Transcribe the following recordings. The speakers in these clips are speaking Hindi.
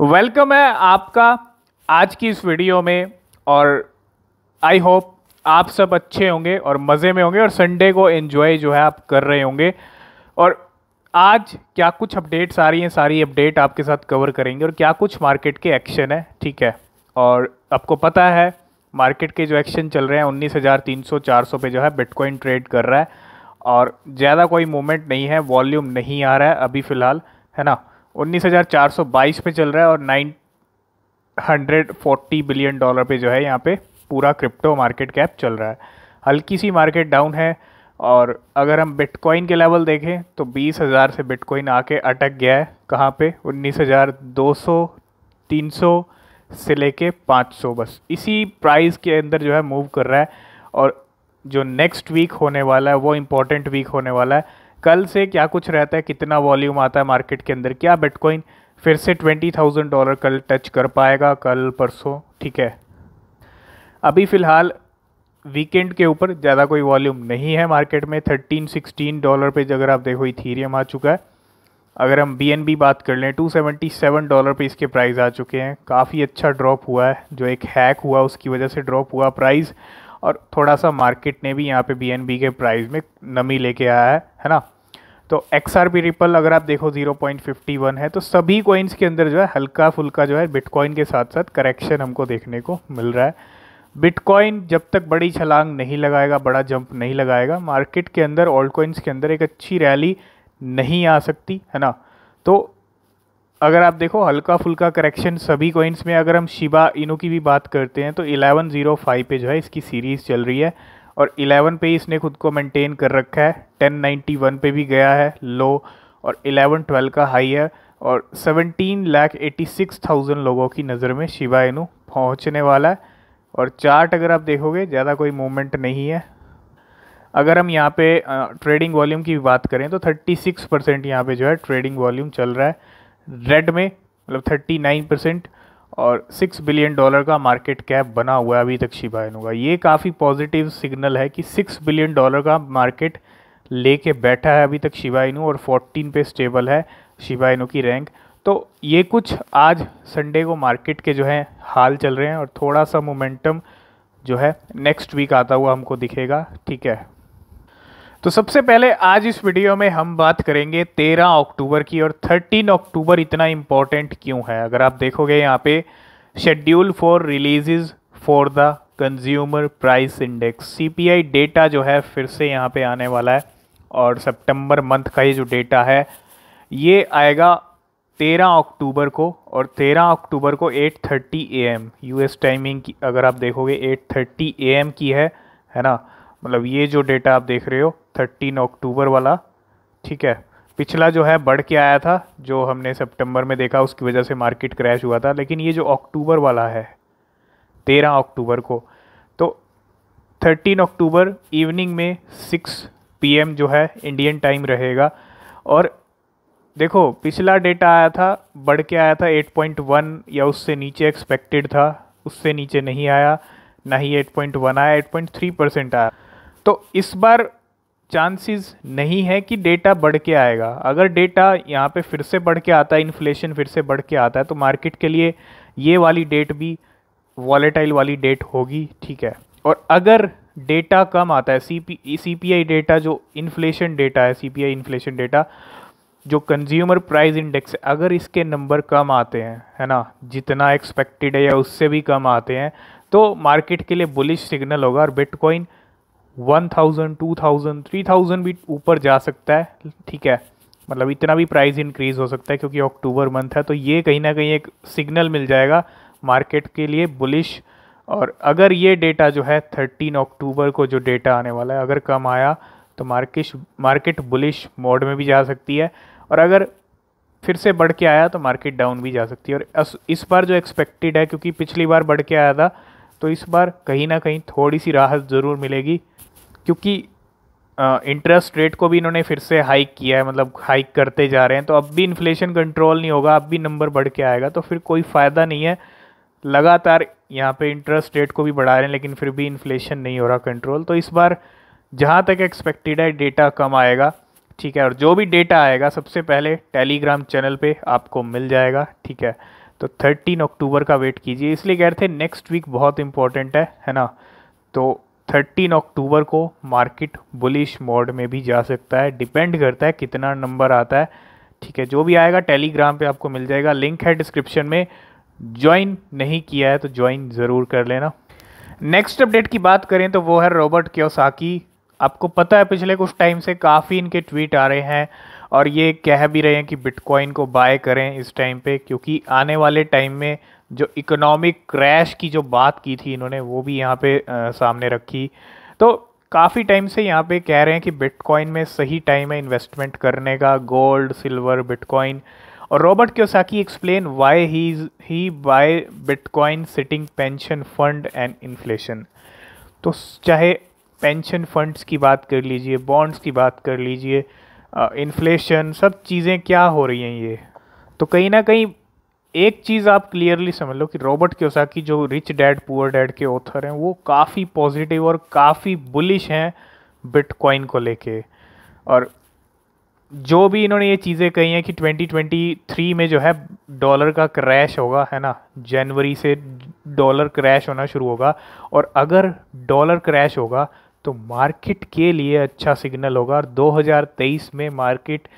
वेलकम है आपका आज की इस वीडियो में और आई होप आप सब अच्छे होंगे और मज़े में होंगे और संडे को एंजॉय जो है आप कर रहे होंगे और आज क्या कुछ अपडेट्स आ रही हैं सारी अपडेट आपके साथ कवर करेंगे और क्या कुछ मार्केट के एक्शन है ठीक है और आपको पता है मार्केट के जो एक्शन चल रहे हैं उन्नीस हज़ार तीन सौ चार सौ पे जो है बिटकॉइन ट्रेड कर रहा है और ज़्यादा कोई मूवमेंट नहीं है वॉल्यूम नहीं आ रहा है अभी फ़िलहाल है ना उन्नीस पे चल रहा है और 940 बिलियन डॉलर पे जो है यहाँ पे पूरा क्रिप्टो मार्केट कैप चल रहा है हल्की सी मार्केट डाउन है और अगर हम बिटकॉइन के लेवल देखें तो 20,000 से बिटकॉइन आके अटक गया है कहाँ पे 19,200 300 से लेके 500 बस इसी प्राइस के अंदर जो है मूव कर रहा है और जो नेक्स्ट वीक होने वाला है वो इम्पोर्टेंट वीक होने वाला है कल से क्या कुछ रहता है कितना वॉल्यूम आता है मार्केट के अंदर क्या बिटकॉइन फिर से ट्वेंटी थाउजेंड डॉलर कल टच कर पाएगा कल परसों ठीक है अभी फ़िलहाल वीकेंड के ऊपर ज़्यादा कोई वॉल्यूम नहीं है मार्केट में थर्टीन सिक्सटीन डॉलर पे अगर आप देखो इथीरियम आ चुका है अगर हम बी बात कर लें टू सेवेंटी सेवन डॉलर पे इसके प्राइस आ चुके हैं काफ़ी अच्छा ड्रॉप हुआ है जो एक हैक हुआ उसकी वजह से ड्रॉप हुआ प्राइस और थोड़ा सा मार्केट ने भी यहाँ पे बी के प्राइस में नमी लेके आया है है ना तो एक्स आर पी रिपल अगर आप देखो 0.51 है तो सभी कोइंस के अंदर जो है हल्का फुल्का जो है बिटकॉइन के साथ साथ करेक्शन हमको देखने को मिल रहा है बिटकॉइन जब तक बड़ी छलांग नहीं लगाएगा बड़ा जंप नहीं लगाएगा मार्केट के अंदर ऑल्ड कॉइन्स के अंदर एक अच्छी रैली नहीं आ सकती है ना तो अगर आप देखो हल्का फुल्का करेक्शन सभी कॉइन्स में अगर हम शिबा इनू की भी बात करते हैं तो 1105 पे जो है इसकी सीरीज़ चल रही है और 11 पे ही इसने खुद को मेंटेन कर रखा है 1091 पे भी गया है लो और 11 12 का हाई है और 17 लाख 86 थाउजेंड लोगों की नज़र में शिवा इनू पहुँचने वाला है और चार्ट अगर आप देखोगे ज़्यादा कोई मूवमेंट नहीं है अगर हम यहाँ पे ट्रेडिंग वॉल्यूम की बात करें तो 36 परसेंट यहाँ पर जो है ट्रेडिंग वॉल्यूम चल रहा है रेड में मतलब 39 परसेंट और सिक्स बिलियन डॉलर का मार्केट कैप बना हुआ है अभी तक शिबा इनू का ये काफ़ी पॉजिटिव सिग्नल है कि सिक्स बिलियन डॉलर का मार्केट लेके बैठा है अभी तक शिबा इनू और फोर्टीन पे स्टेबल है शिबा इनू की रैंक तो ये कुछ आज संडे को मार्केट के जो है हाल चल रहे हैं और थोड़ा सा मोमेंटम जो है नेक्स्ट वीक आता हुआ हमको दिखेगा ठीक है तो सबसे पहले आज इस वीडियो में हम बात करेंगे 13 अक्टूबर की और 13 अक्टूबर इतना इम्पॉर्टेंट क्यों है अगर आप देखोगे यहाँ पे schedule for releases for the consumer price index CPI data जो है फिर से यहाँ पे आने वाला है और सितंबर मंथ का ये जो डेटा है ये आएगा 13 अक्टूबर को और 13 अक्टूबर को 8:30 थर्टी ए एम टाइमिंग की अगर आप देखोगे 8:30 थर्टी ए एम की है है ना मतलब ये जो डेटा आप देख रहे हो थर्टीन अक्टूबर वाला ठीक है पिछला जो है बढ़ के आया था जो हमने सितंबर में देखा उसकी वजह से मार्केट क्रैश हुआ था लेकिन ये जो अक्टूबर वाला है तेरह अक्टूबर को तो थर्टीन अक्टूबर इवनिंग में सिक्स पीएम जो है इंडियन टाइम रहेगा और देखो पिछला डेटा आया था बढ़ के आया था 8.1 या उससे नीचे एक्सपेक्टेड था उससे नीचे नहीं आया ना ही 8.1 आया 8.3 परसेंट आया तो इस बार चांसेस नहीं है कि डेटा बढ़ के आएगा अगर डेटा यहाँ पे फिर से बढ़ के आता है इन्फ्लेशन फिर से बढ़ के आता है तो मार्केट के लिए ये वाली डेट भी वॉलेटाइल वाली डेट होगी ठीक है और अगर डेटा कम आता है C P C P I data जो इन्फ्लेशन डेटा है C P I inflation data जो कंज्यूमर प्राइस इंडेक्स है अगर इसके नंबर कम आते हैं है ना जितना एक्सपेक्टेड है या उससे भी कम आते हैं तो मार्केट के लिए बुलिश सिग्नल होगा और bitcoin one thousand two thousand three thousand भी ऊपर जा सकता है ठीक है मतलब इतना भी प्राइस इंक्रीज़ हो सकता है क्योंकि अक्टूबर मंथ है तो ये कहीं ना कहीं एक सिग्नल मिल जाएगा मार्केट के लिए बुलिश और अगर ये डेटा जो है थर्टीन अक्टूबर को जो डेटा आने वाला है अगर कम आया तो मार्केश मार्केट बुलिश मोड में भी जा सकती है और अगर फिर से बढ़ के आया तो मार्केट डाउन भी जा सकती है और इस बार जो एक्सपेक्टेड है क्योंकि पिछली बार बढ़ के आया था तो इस बार कहीं ना कहीं थोड़ी सी राहत ज़रूर मिलेगी क्योंकि इंटरेस्ट रेट को भी इन्होंने फिर से हाइक किया है मतलब हाइक करते जा रहे हैं तो अब भी इन्फ्लेशन कंट्रोल नहीं होगा अब भी नंबर बढ़ के आएगा तो फिर कोई फ़ायदा नहीं है लगातार यहाँ पे इंटरेस्ट रेट को भी बढ़ा रहे हैं लेकिन फिर भी इन्फ्लेशन नहीं हो रहा कंट्रोल तो इस बार जहाँ तक एक्सपेक्टेड है डेटा कम आएगा ठीक है और जो भी डेटा आएगा सबसे पहले टेलीग्राम चैनल पर आपको मिल जाएगा ठीक है तो थर्टीन अक्टूबर का वेट कीजिए इसलिए कह रहे थे नेक्स्ट वीक बहुत इंपॉर्टेंट है है ना तो थर्टीन अक्टूबर को मार्केट बुलिश मोड में भी जा सकता है डिपेंड करता है कितना नंबर आता है ठीक है जो भी आएगा टेलीग्राम पे आपको मिल जाएगा लिंक है डिस्क्रिप्शन में ज्वाइन नहीं किया है तो ज्वाइन ज़रूर कर लेना नेक्स्ट अपडेट की बात करें तो वो है रॉबर्ट क्योसाकी आपको पता है पिछले कुछ टाइम से काफ़ी इनके ट्वीट आ रहे हैं और ये कह भी रहे हैं कि बिटकॉइन को बाय करें इस टाइम पे क्योंकि आने वाले टाइम में जो इकोनॉमिक क्रैश की जो बात की थी इन्होंने वो भी यहाँ पे आ, सामने रखी तो काफ़ी टाइम से यहाँ पे कह रहे हैं कि बिटकॉइन में सही टाइम है इन्वेस्टमेंट करने का गोल्ड सिल्वर बिटकॉइन और Robert Kiyosaki explain why he he buy bitcoin citing pension fund and inflation तो चाहे पेंशन फंड्स की बात कर लीजिए बॉन्ड्स की बात कर लीजिए इन्फ्लेशन सब चीज़ें क्या हो रही हैं ये तो कहीं ना कहीं एक चीज़ आप क्लियरली समझ लो कि रॉबर्ट क्योसाकी जो रिच डैड पुअर डैड के ऑथर हैं वो काफ़ी पॉजिटिव और काफ़ी बुलिश हैं बिटकॉइन को लेके और जो भी इन्होंने ये चीज़ें कही हैं कि 2023 में जो है डॉलर का क्रैश होगा है ना जनवरी से डॉलर क्रैश होना शुरू होगा और अगर डॉलर क्रैश होगा तो मार्केट के लिए अच्छा सिग्नल होगा और 2023 में मार्केट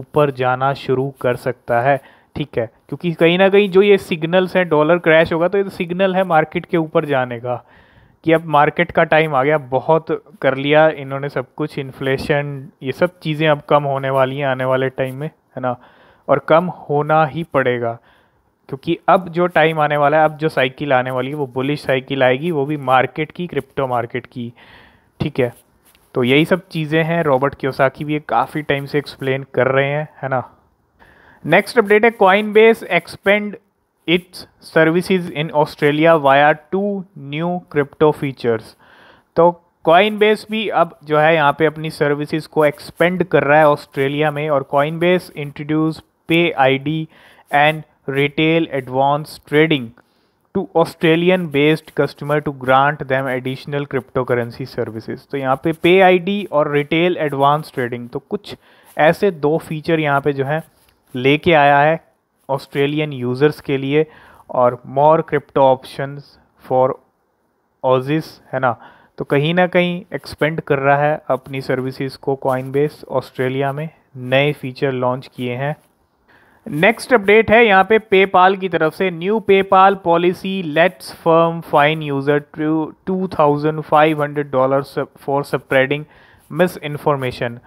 ऊपर जाना शुरू कर सकता है ठीक है क्योंकि कहीं ना कहीं जो ये सिग्नल्स हैं डॉलर क्रैश होगा तो ये तो सिग्नल है मार्केट के ऊपर जाने का कि अब मार्केट का टाइम आ गया बहुत कर लिया इन्होंने सब कुछ इन्फ्लेशन ये सब चीज़ें अब कम होने वाली हैं आने वाले टाइम में है ना और कम होना ही पड़ेगा क्योंकि अब जो टाइम आने वाला है अब जो साइकिल आने वाली है वो बुलिश साइकिल आएगी वो भी मार्केट की क्रिप्टो मार्केट की ठीक है तो यही सब चीज़ें हैं रॉबर्ट क्योसाकी भी काफ़ी टाइम से एक्सप्लेन कर रहे हैं है ना नेक्स्ट अपडेट है Coinbase expand its services in Australia via two new crypto features तो कॉइन बेस भी अब जो है यहाँ पे अपनी सर्विसेज को एक्सपेंड कर रहा है ऑस्ट्रेलिया में और Coinbase introduce pay ID and retail advance trading to Australian based customer to grant them additional cryptocurrency services तो यहाँ पे पे आईडी और रिटेल एडवांस ट्रेडिंग तो कुछ ऐसे दो फीचर यहाँ पे जो है लेके आया है ऑस्ट्रेलियन यूज़र्स के लिए और more crypto options for Aussies है ना तो कहीं ना कहीं एक्सपेंड कर रहा है अपनी सर्विसेज को कॉइनबेस ऑस्ट्रेलिया में नए फीचर लॉन्च किए हैं नेक्स्ट अपडेट है यहाँ पे पेपाल की तरफ से new PayPal policy lets firm fine user to two thousand five hundred dollar for spreading misinformation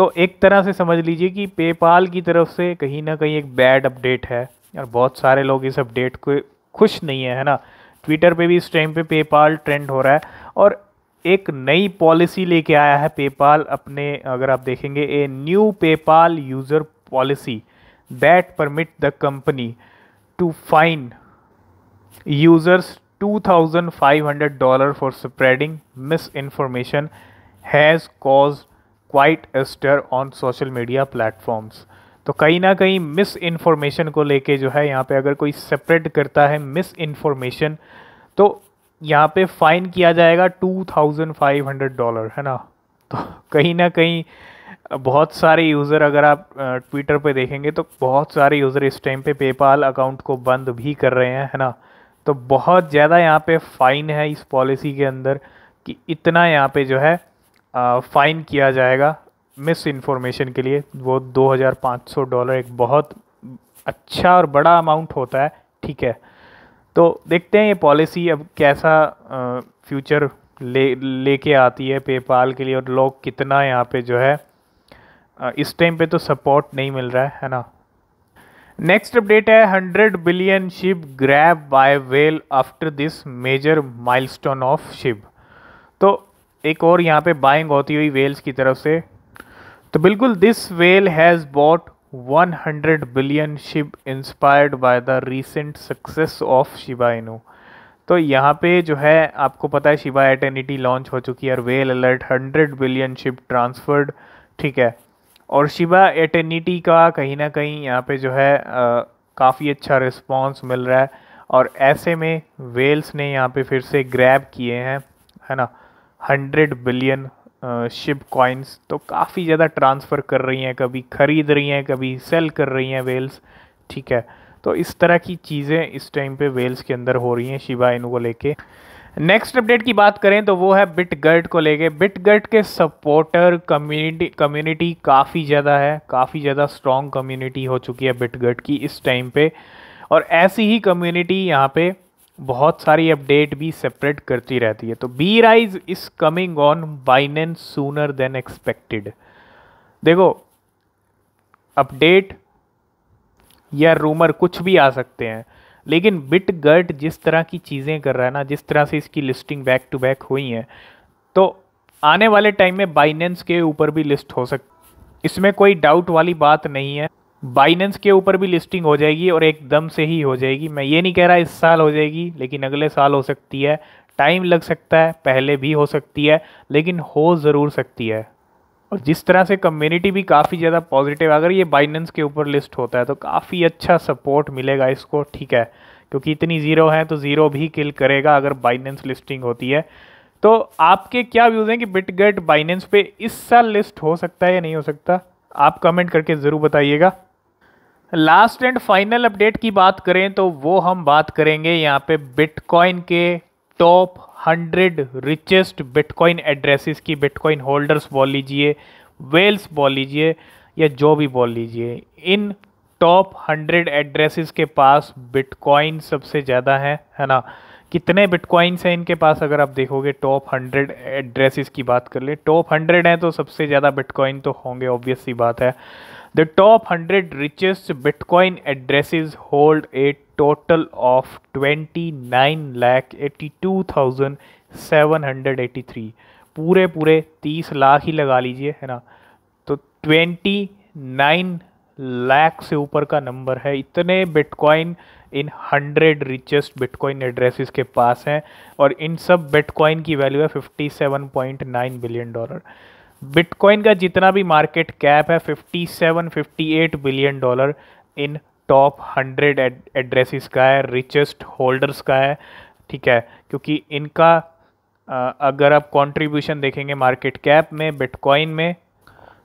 तो एक तरह से समझ लीजिए कि पेपाल की तरफ से कहीं ना कहीं एक बैड अपडेट है और बहुत सारे लोग इस अपडेट को खुश नहीं है है ना ट्विटर पे भी इस टाइम पे पेपाल ट्रेंड हो रहा है और एक नई पॉलिसी लेके आया है पेपाल अपने अगर आप देखेंगे a new PayPal user policy that permit the company to fine users 2500 dollar for spreading misinformation has cause quite a stir on social media platforms तो कहीं ना कहीं मिस इन्फॉर्मेशन को लेके जो है यहाँ पे अगर कोई सेपरेट करता है मिस इन्फॉर्मेशन तो यहाँ पे फ़ाइन किया जाएगा two thousand five hundred dollar है ना तो कहीं ना कहीं बहुत सारे यूज़र अगर आप ट्विटर पे देखेंगे तो बहुत सारे यूज़र इस टाइम पे पेपाल अकाउंट को बंद भी कर रहे हैं है ना तो बहुत ज़्यादा यहाँ पे फ़ाइन है इस पॉलिसी के अंदर कि इतना यहाँ पे जो है फ़ाइन किया जाएगा मिस इन्फॉर्मेशन के लिए वो 2500 डॉलर एक बहुत अच्छा और बड़ा अमाउंट होता है ठीक है तो देखते हैं ये पॉलिसी अब कैसा फ्यूचर ले लेके आती है पेपाल के लिए और लोग कितना यहाँ पे जो है इस टाइम पे तो सपोर्ट नहीं मिल रहा है है ना नेक्स्ट अपडेट है hundred billion SHIB grab by whale after this major milestone of SHIB तो एक और यहाँ पे बाइंग होती हुई वेल्स की तरफ से तो बिल्कुल this whale has bought 100 billion SHIB inspired by the recent success of Shiba Inu तो यहाँ पे जो है आपको पता है शिबा एटर्निटी लॉन्च हो चुकी है और whale alert 100 billion SHIB transferred ठीक है और शिबा एटर्निटी का कहीं ना कहीं यहाँ पे जो है काफ़ी अच्छा रिस्पॉन्स मिल रहा है और ऐसे में वेल्स ने यहाँ पे फिर से ग्रैब किए हैं है ना हंड्रेड बिलियन शिप कॉइन्स तो काफ़ी ज़्यादा ट्रांसफ़र कर रही हैं कभी ख़रीद रही हैं कभी सेल कर रही हैं वेल्स ठीक है तो इस तरह की चीज़ें इस टाइम पे वेल्स के अंदर हो रही हैं शिवा इनू को लेके नेक्स्ट अपडेट की बात करें तो वो है गर्ट को लेके गर्ट के सपोर्टर कम्युनिटी कम्युनिटी काफ़ी ज़्यादा है काफ़ी ज़्यादा स्ट्रॉन्ग कम्युनिटी हो चुकी है गर्ट की इस टाइम पे और ऐसी ही कम्युनिटी यहाँ पे बहुत सारी अपडेट भी सेपरेट करती रहती है तो B rise is coming on Binance sooner than expected देखो अपडेट या रूमर कुछ भी आ सकते हैं लेकिन बिट गर्ट जिस तरह की चीज़ें कर रहा है ना जिस तरह से इसकी लिस्टिंग बैक टू बैक हुई है तो आने वाले टाइम में बाइनेंस के ऊपर भी लिस्ट हो सकती इसमें कोई डाउट वाली बात नहीं है बाइनेंस के ऊपर भी लिस्टिंग हो जाएगी और एकदम से ही हो जाएगी मैं ये नहीं कह रहा इस साल हो जाएगी लेकिन अगले साल हो सकती है टाइम लग सकता है पहले भी हो सकती है लेकिन हो ज़रूर सकती है और जिस तरह से कम्युनिटी भी काफ़ी ज़्यादा पॉजिटिव अगर ये बाइनेंस के ऊपर लिस्ट होता है तो काफ़ी अच्छा सपोर्ट मिलेगा इसको ठीक है क्योंकि इतनी ज़ीरो है तो ज़ीरो भी किल करेगा अगर बाइनेंस लिस्टिंग होती है तो आपके क्या व्यूज़ हैं कि बिटगेट बाइनेंस पे इस साल लिस्ट हो सकता है या नहीं हो सकता आप कमेंट करके ज़रूर बताइएगा लास्ट एंड फाइनल अपडेट की बात करें तो वो हम बात करेंगे यहाँ पे बिटकॉइन के top hundred richest bitcoin addresses की बिटकॉइन होल्डर्स बोल लीजिए वेल्स बोल लीजिए या जो भी बोल लीजिए इन टॉप हंड्रेड एड्रेसेस के पास बिटकॉइन सबसे ज़्यादा है है ना कितने बिटकॉइंस हैं इनके पास अगर आप देखोगे टॉप हंड्रेड एड्रेसेस की बात कर ले टॉप हंड्रेड हैं तो सबसे ज़्यादा बिटकॉइन तो होंगे ऑब्वियस सी बात है the top hundred richest bitcoin addresses hold a total of twenty nine lakh eighty two thousand seven hundred eighty three पूरे पूरे तीस लाख ही लगा लीजिए है ना तो ट्वेंटी नाइन लाख से ऊपर का नंबर है इतने बिटकॉइन इन हंड्रेड रिचेस्ट बिटकॉइन एड्रेसेस के पास हैं और इन सब बिटकॉइन की वैल्यू है fifty seven point nine billion dollar bitcoin का जितना भी मार्केट कैप है fifty seven fifty eight billion dollar इन टॉप हंड्रेड एड्रेसेस का है रिचेस्ट होल्डर्स का है ठीक है क्योंकि इनका अगर आप कंट्रीब्यूशन देखेंगे मार्केट कैप में बिटकॉइन में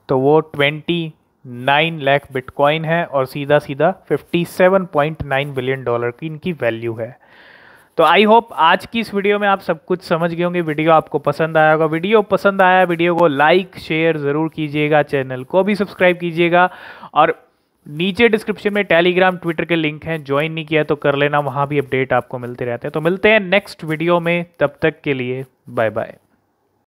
तो वो ट्वेंटी नाइन लाख बिटकॉइन है और सीधा सीधा fifty seven point nine billion dollar की इनकी वैल्यू है तो आई होप आज की इस वीडियो में आप सब कुछ समझ गए होंगे वीडियो आपको पसंद आया होगा वीडियो पसंद आया वीडियो को लाइक शेयर ज़रूर कीजिएगा चैनल को भी सब्सक्राइब कीजिएगा और नीचे डिस्क्रिप्शन में टेलीग्राम ट्विटर के लिंक हैं ज्वाइन नहीं किया तो कर लेना वहाँ भी अपडेट आपको मिलते रहते हैं तो मिलते हैं नेक्स्ट वीडियो में तब तक के लिए बाय बाय